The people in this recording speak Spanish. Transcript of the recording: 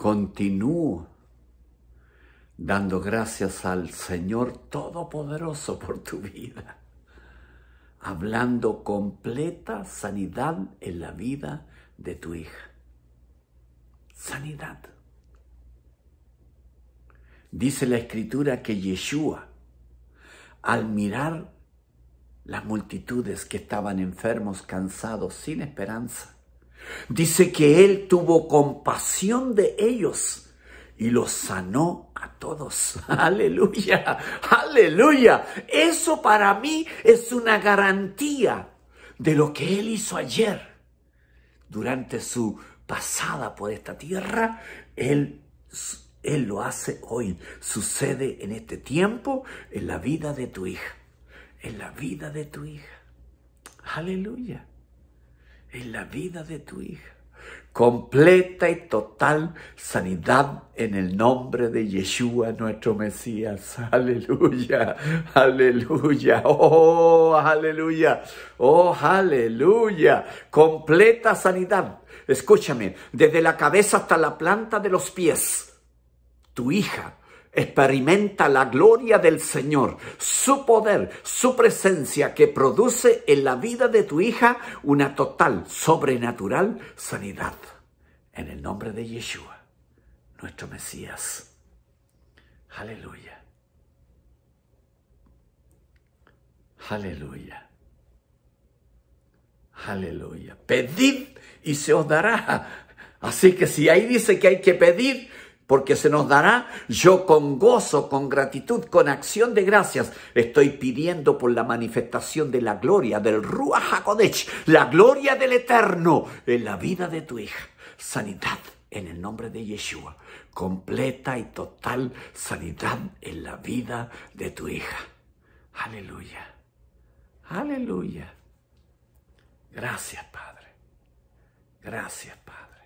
Continúo dando gracias al Señor Todopoderoso por tu vida, hablando completa sanidad en la vida de tu hija. Sanidad. Dice la escritura que Yeshua, al mirar las multitudes que estaban enfermos, cansados, sin esperanza, Dice que Él tuvo compasión de ellos y los sanó a todos. Aleluya, aleluya. Eso para mí es una garantía de lo que Él hizo ayer. Durante su pasada por esta tierra, Él, él lo hace hoy. Sucede en este tiempo, en la vida de tu hija. En la vida de tu hija. Aleluya en la vida de tu hija. Completa y total sanidad en el nombre de Yeshua, nuestro Mesías. Aleluya, aleluya, oh, aleluya, oh, aleluya. Completa sanidad. Escúchame, desde la cabeza hasta la planta de los pies. Tu hija experimenta la gloria del Señor, su poder, su presencia que produce en la vida de tu hija una total, sobrenatural sanidad. En el nombre de Yeshua, nuestro Mesías. Aleluya. Aleluya. Aleluya. Pedid y se os dará. Así que si ahí dice que hay que pedir, porque se nos dará. Yo con gozo, con gratitud, con acción de gracias, estoy pidiendo por la manifestación de la gloria del Ruach HaKodesh, la gloria del Eterno en la vida de tu hija. Sanidad en el nombre de Yeshua, completa y total sanidad en la vida de tu hija. Aleluya. Aleluya. Gracias, Padre. Gracias, Padre.